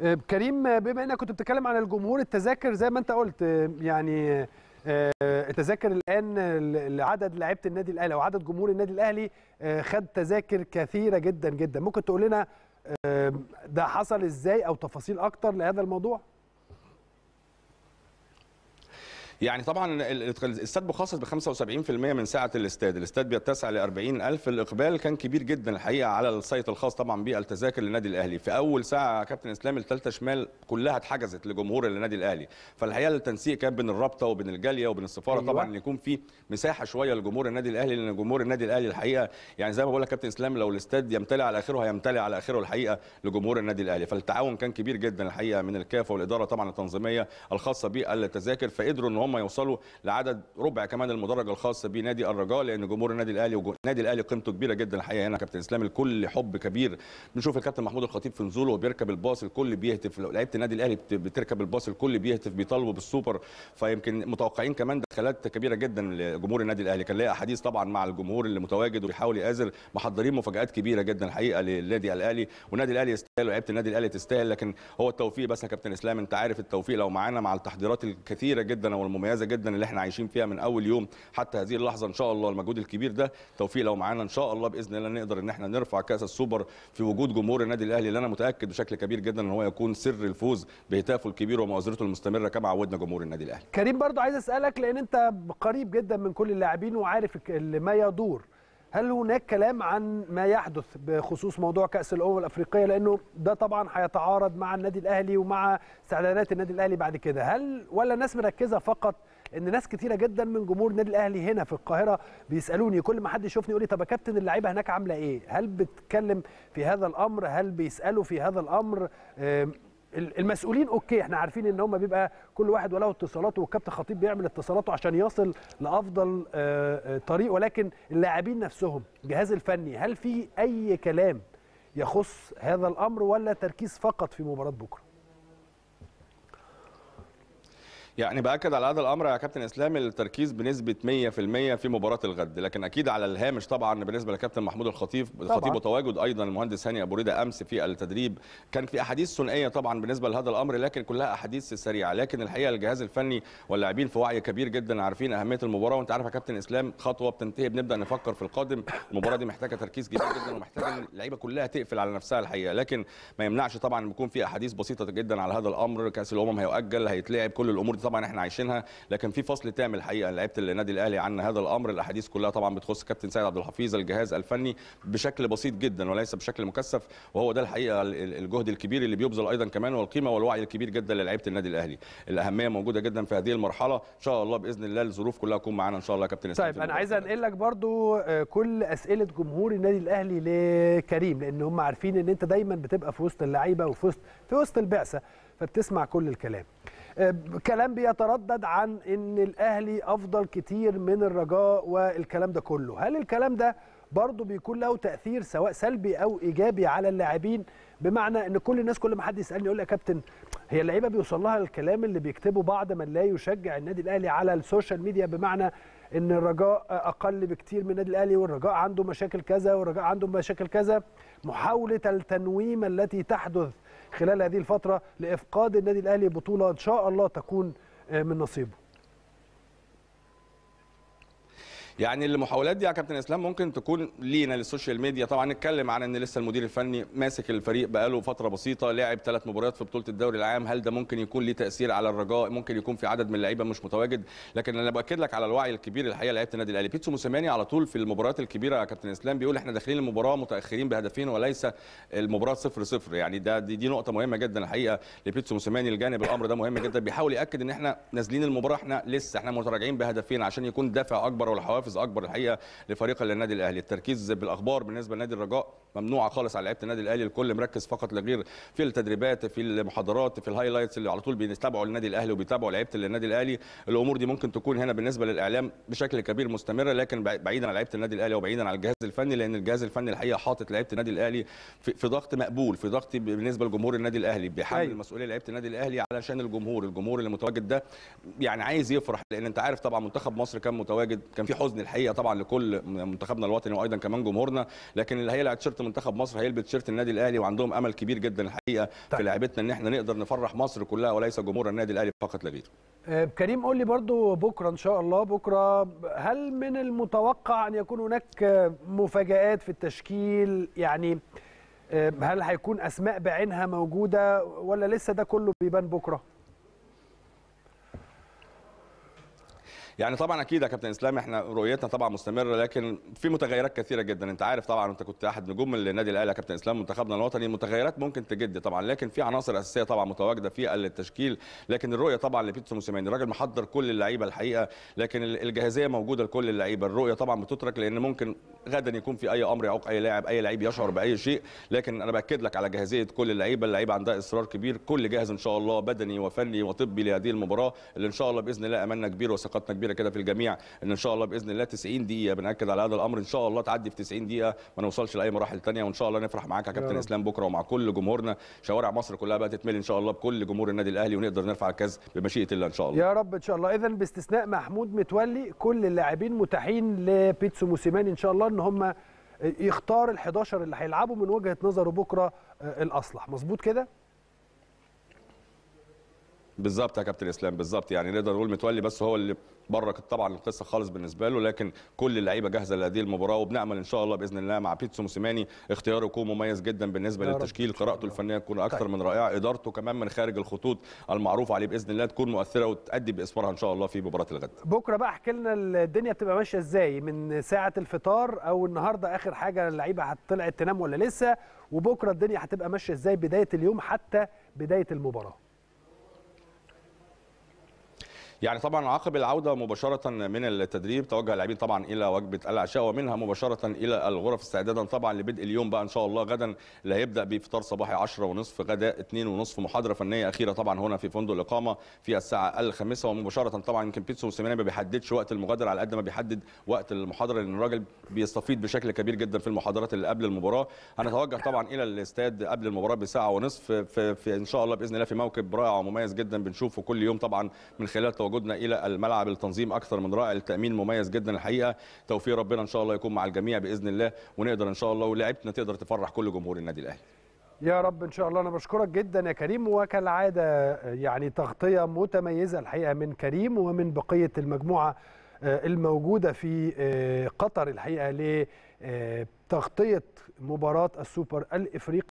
آه، كريم آه، بما انك كنت بتتكلم عن الجمهور التذاكر زي ما انت قلت آه، يعني التذاكر الان لعدد لعيبه النادي الاهلي او عدد جمهور النادي الاهلي خد تذاكر كثيره جدا جدا ممكن تقول لنا ده حصل ازاي او تفاصيل اكتر لهذا الموضوع؟ يعني طبعا الاستاد مخصص ب 75% من سعه الاستاد الاستاد بيتسع ل 40000 الاقبال كان كبير جدا الحقيقه على السايت الخاص طبعا بالتذاكر للنادي الاهلي في اول ساعه كابتن اسلام الثالثه شمال كلها اتحجزت لجمهور النادي الاهلي فالحقيقه التنسيق كان بين الرابطه وبين الجاليه وبين السفاره أيوة. طبعا ان يكون في مساحه شويه لجمهور النادي الاهلي لان جمهور النادي الاهلي الحقيقه يعني زي ما بقول لك كابتن اسلام لو الاستاد يمتلئ على اخره هيمتلئ على اخره الحقيقه لجمهور النادي الاهلي فالتعاون كان كبير جدا الحقيقه من الكافه والاداره طبعا التنظيميه الخاصه بالتذاكر فقدروا ان هم هم يوصلوا لعدد ربع كمان المدرج الخاص بنادي الرجاء لان جمهور النادي الاهلي والنادي الاهلي قيمته كبيره جدا الحقيقه هنا يعني كابتن اسلام الكل حب كبير بنشوف الكابتن محمود الخطيب في نزوله وبيركب الباص الكل بيهتف لعيبه النادي الاهلي بتركب الباص الكل بيهتف بيطالبوا بالسوبر فيمكن متوقعين كمان دخلات كبيره جدا لجمهور النادي الاهلي كان ليا احاديث طبعا مع الجمهور اللي متواجد وبيحاول يازر محضرين مفاجات كبيره جدا الحقيقه للنادي الاهلي والنادي الاهلي يستاهل لعيبه النادي الاهلي تستاهل لكن هو التوفيق بس يا كابتن اسلام انت عارف التوفيق لو معانا مع التحضيرات الكثيره جدا والم المميزه جدا اللي احنا عايشين فيها من اول يوم حتى هذه اللحظه ان شاء الله المجهود الكبير ده توفيق لو معانا ان شاء الله باذن الله نقدر ان احنا نرفع كاس السوبر في وجود جمهور النادي الاهلي اللي انا متاكد بشكل كبير جدا ان هو يكون سر الفوز بهتافه الكبير ومؤازرته المستمره كما عودنا جمهور النادي الاهلي كريم برضو عايز اسالك لان انت قريب جدا من كل اللاعبين وعارف ما يدور هل هناك كلام عن ما يحدث بخصوص موضوع كأس الأمم الأفريقية لأنه ده طبعا هيتعارض مع النادي الأهلي ومع استعدادات النادي الأهلي بعد كده هل ولا الناس مركزة فقط ان ناس كتيره جدا من جمهور النادي الاهلي هنا في القاهره بيسالوني كل ما حد يشوفني يقول لي طب يا كابتن اللعيبه هناك عامله ايه هل بتتكلم في هذا الامر هل بيسالوا في هذا الامر المسؤولين اوكي احنا عارفين ان هم بيبقى كل واحد وله اتصالاته والكابتن خطيب بيعمل اتصالاته عشان يصل لافضل آه، آه، طريق ولكن اللاعبين نفسهم الجهاز الفني هل في اي كلام يخص هذا الامر ولا تركيز فقط في مباراه بكره يعني باكد على هذا الامر يا كابتن اسلام التركيز بنسبه 100% في مباراه الغد لكن اكيد على الهامش طبعا بالنسبه لكابتن محمود الخطيب الخطيب وتواجد ايضا المهندس هاني ابو ريده امس في التدريب كان في احاديث ثنائيه طبعا بالنسبه لهذا الامر لكن كلها احاديث سريعه لكن الحقيقه الجهاز الفني واللاعبين في وعي كبير جدا عارفين اهميه المباراه وانت عارف يا كابتن اسلام خطوه بتنتهي بنبدا نفكر في القادم المباراه دي محتاجه تركيز كبير جدا ومحتاجه اللعيبه كلها تقفل على نفسها الحقيقه لكن ما يمنعش طبعا بيكون يكون في احاديث بسيطه جدا على هذا الامر كاس الامم هيؤجل هيتلعب كل الامور دي طبعا احنا عايشينها لكن في فصل تام الحقيقه لعيبه النادي الاهلي عن هذا الامر الاحاديث كلها طبعا بتخص كابتن سيد عبد الحفيظ الجهاز الفني بشكل بسيط جدا وليس بشكل مكثف وهو ده الحقيقه الجهد الكبير اللي بيبذل ايضا كمان والقيمه والوعي الكبير جدا للعيبه النادي الاهلي الاهميه موجوده جدا في هذه المرحله ان شاء الله باذن الله الظروف كلها تكون معانا ان شاء الله يا كابتن طيب انا عايز انقل لك برضو آه، كل اسئله جمهور النادي الاهلي لكريم لان هم عارفين ان انت دايما بتبقى في وسط اللعيبه وفي وسط في وسط البعثه فبتسمع كل الكلام كلام بيتردد عن ان الاهلي افضل كتير من الرجاء والكلام ده كله هل الكلام ده برضه بيكون له تاثير سواء سلبي او ايجابي على اللاعبين بمعنى ان كل الناس كل ما حد يسالني يقول لي يا كابتن هي اللعيبه بيوصل لها الكلام اللي بيكتبه بعض من لا يشجع النادي الاهلي على السوشيال ميديا بمعنى ان الرجاء اقل بكتير من النادي الاهلي والرجاء عنده مشاكل كذا والرجاء عنده مشاكل كذا محاوله التنويم التي تحدث خلال هذه الفتره لافقاد النادي الاهلي بطوله ان شاء الله تكون آه، من نصيبه يعني المحاولات دي يا كابتن اسلام ممكن تكون لينا للسوشيال ميديا طبعا نتكلم عن ان لسه المدير الفني ماسك الفريق بقاله فتره بسيطه لعب ثلاث مباريات في بطوله الدوري العام هل ده ممكن يكون ليه تاثير على الرجاء ممكن يكون في عدد من اللعيبه مش متواجد لكن انا باكد لك على الوعي الكبير الحقيقه لعيبه النادي الاهلي بيتسو موسيماني على طول في المباريات الكبيره يا كابتن اسلام بيقول احنا داخلين المباراه متاخرين بهدفين وليس المباراه 0 0 يعني ده دي, دي نقطه مهمه جدا الحقيقه لبيتسو موسيماني الجانب الامر ده مهم جدا بيحاول ياكد ان احنا نازلين المباراه احنا لسه احنا متراجعين بهدفين عشان يكون دافع اكبر والحواف حافز اكبر الحقيقه لفريق النادي الاهلي التركيز بالاخبار بالنسبه لنادي الرجاء ممنوعه خالص على لعيبه النادي الاهلي الكل مركز فقط لا غير في التدريبات في المحاضرات في الهايلايتس اللي على طول بيتابعوا النادي الاهلي وبيتابعوا لعيبه النادي الاهلي الامور دي ممكن تكون هنا بالنسبه للاعلام بشكل كبير مستمره لكن بعيدا عن لعيبه النادي الاهلي وبعيدا عن الجهاز الفني لان الجهاز الفني الحقيقه حاطط لعيبه النادي الاهلي في ضغط مقبول في ضغط بالنسبه لجمهور النادي الاهلي بيحمل أيوة. مسؤوليه المسؤوليه لعيبه النادي الاهلي علشان الجمهور الجمهور اللي متواجد ده يعني عايز يفرح لان انت عارف طبعا منتخب مصر كان متواجد كان في حزن حزن الحقيقه طبعا لكل منتخبنا الوطني وايضا كمان جمهورنا لكن اللي هيلعب تيشيرت منتخب مصر هيلبس تيشيرت النادي الاهلي وعندهم امل كبير جدا الحقيقه طيب. في لعيبتنا ان احنا نقدر نفرح مصر كلها وليس جمهور النادي الاهلي فقط لا غير آه، كريم قول لي برضو بكره ان شاء الله بكره هل من المتوقع ان يكون هناك مفاجات في التشكيل يعني آه، هل هيكون اسماء بعينها موجوده ولا لسه ده كله بيبان بكره يعني طبعا اكيد يا كابتن اسلام احنا رؤيتنا طبعا مستمره لكن في متغيرات كثيره جدا انت عارف طبعا انت كنت احد نجوم النادي الاهلي يا كابتن اسلام منتخبنا الوطني متغيرات ممكن تجد طبعا لكن في عناصر اساسيه طبعا متواجده في التشكيل لكن الرؤيه طبعا لبيتسو موسيماني الراجل محضر كل اللعيبه الحقيقه لكن الجاهزيه موجوده لكل اللعيبه الرؤيه طبعا بتترك لان ممكن غدا يكون في اي امر يعوق اي لاعب اي لعيب يشعر باي شيء لكن انا باكد لك على جاهزيه كل اللعيبه اللعيبه عندها اصرار كبير كل جاهز ان شاء الله بدني وفني وطبي لهذه المباراه اللي ان شاء الله باذن الله املنا كبير وثقتنا كبيره كبيره كده في الجميع ان ان شاء الله باذن الله 90 دقيقه بناكد على هذا الامر ان شاء الله تعدي في 90 دقيقه ما نوصلش لاي مراحل ثانيه وان شاء الله نفرح معاك يا كابتن اسلام بكره ومع كل جمهورنا شوارع مصر كلها بقى تتمل ان شاء الله بكل جمهور النادي الاهلي ونقدر نرفع الكاس بمشيئه الله ان شاء الله يا رب ان شاء الله اذا باستثناء محمود متولي كل اللاعبين متاحين لبيتسو موسيماني ان شاء الله ان هم يختار ال11 اللي هيلعبوا من وجهه نظره بكره آه، الاصلح مظبوط كده بالظبط يا كابتن اسلام بالظبط يعني نقدر نقول متولي بس هو اللي برك طبعا القصه خالص بالنسبه له لكن كل اللعيبه جاهزه لهذه المباراه وبنامل ان شاء الله باذن الله مع بيتسو موسيماني اختياره يكون مميز جدا بالنسبه للتشكيل قراءته الفنيه تكون اكثر طيب. من رائعه ادارته كمان من خارج الخطوط المعروف عليه باذن الله تكون مؤثره وتؤدي باسمارها ان شاء الله في مباراه الغد بكره بقى احكي لنا الدنيا بتبقى ماشيه ازاي من ساعه الفطار او النهارده اخر حاجه اللعيبه طلعت تنام ولا لسه وبكره الدنيا هتبقى ماشيه ازاي بدايه اليوم حتى بدايه المباراه يعني طبعا عقب العوده مباشره من التدريب توجه اللاعبين طبعا الى وجبه العشاء ومنها مباشره الى الغرف استعدادا طبعا لبدء اليوم بقى ان شاء الله غدا اللي هيبدا بفطار صباحي 10 ونصف غداء 2 ونصف محاضره فنيه اخيره طبعا هنا في فندق الاقامه في الساعه الخامسه ومباشره طبعا يمكن بيتسو وسيماني ما بيحددش وقت المغادره على قد ما بيحدد وقت المحاضره لان الراجل بيستفيد بشكل كبير جدا في المحاضرات اللي قبل المباراه هنتوجه طبعا الى الاستاد قبل المباراه بساعه ونصف في, في ان شاء الله باذن الله في موكب رائع ومميز جدا بنشوفه كل يوم طبعا من خلال وجودنا الى الملعب التنظيم اكثر من رائع التامين مميز جدا الحقيقه توفيق ربنا ان شاء الله يكون مع الجميع باذن الله ونقدر ان شاء الله ولعبتنا تقدر تفرح كل جمهور النادي الاهلي يا رب ان شاء الله انا بشكرك جدا يا كريم وكالعاده يعني تغطيه متميزه الحقيقه من كريم ومن بقيه المجموعه آه، الموجوده في آه، قطر الحقيقه لتغطيه مباراه السوبر الافريقي